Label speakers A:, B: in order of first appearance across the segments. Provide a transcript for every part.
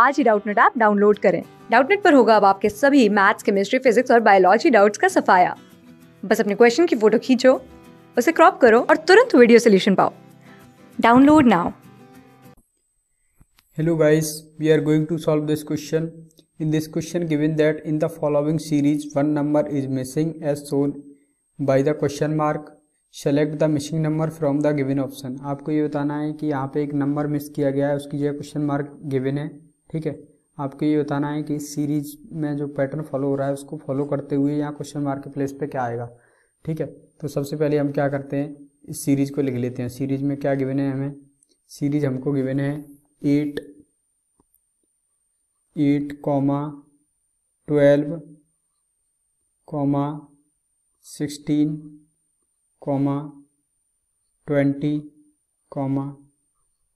A: आज ही Doubtnut app download करें डाउटनेट पर होगा अब आपके सभी मैथ्स केमिस्ट्री फिजिक्स और बायोलॉजी डाउट्स का सफाया बस अपने क्वेश्चन की फोटो खींचो उसे क्रॉप करो और तुरंत वीडियो सोल्यूशन पाओ download now
B: hello guys we are going to solve this question in this question given that in the following series one number is missing as shown by the question mark select the missing number from the given option आपको ये बताना है कि यहाँ पे एक number miss किया गया है उसकी जगह क्वेश्चन मार्क गिवन है ठीक है आपको ये बताना है कि सीरीज में जो पैटर्न फॉलो हो रहा है उसको फॉलो करते हुए यहाँ क्वेश्चन मार्क के प्लेस पे क्या आएगा ठीक है तो सबसे पहले हम क्या करते हैं इस सीरीज को लिख लेते हैं सीरीज में क्या गिवन है हमें सीरीज हमको गिवन है eight eight comma twelve comma sixteen comma twenty comma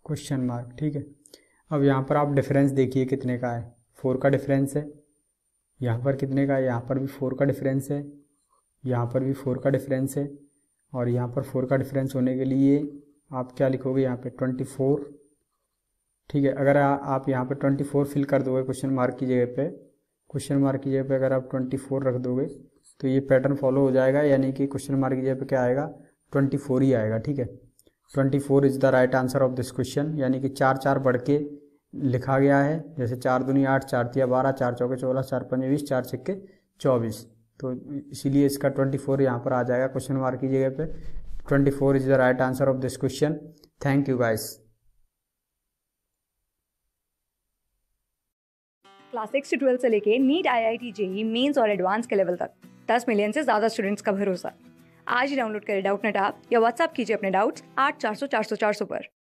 B: question mark ठीक है अब यहाँ पर आप डिफरेंस देखिए कितने का है फोर का डिफरेंस है यहाँ पर कितने का है यहाँ पर भी फोर का डिफरेंस है यहाँ पर भी फोर का डिफरेंस है और यहाँ पर फोर का डिफरेंस होने के लिए आप क्या लिखोगे यहाँ पे ट्वेंटी फोर ठीक है अगर आ, आप यहाँ पे ट्वेंटी फोर फिल कर दोगे क्वेश्चन मार्क की जगह पे क्वेश्चन मार्क की जगह पे अगर आप ट्वेंटी फोर रख दोगे तो ये पैटर्न फॉलो हो जाएगा यानी कि क्वेश्चन मार्क की जगह पे क्या आएगा ट्वेंटी फोर ही आएगा ठीक है twenty four is the right answer of this question यानी कि चार चार बढ़ के लिखा गया है जैसे चार दुनिया आठ चार तिया बारह चार चौके चौदह चार पंजे बीस चार छक्के चौबीस तो इसीलिए इसका ट्वेंटी फोर यहाँ पर आ जाएगा क्वेश्चन मार्क की जगह पे twenty four is the right answer of this question thank you guys
A: class six से ट्वेल्थ से लेके NEET I I T JEE mains और एडवांस के लेवल तक दस मिलियन से ज़्यादा स्टूडेंट्स का भरोसा आज ही डाउनलोड करें डाउट नेट आप या व्हाट्सएप कीजिए अपने डाउट्स आठ चार सौ चार सौ चार सौ पर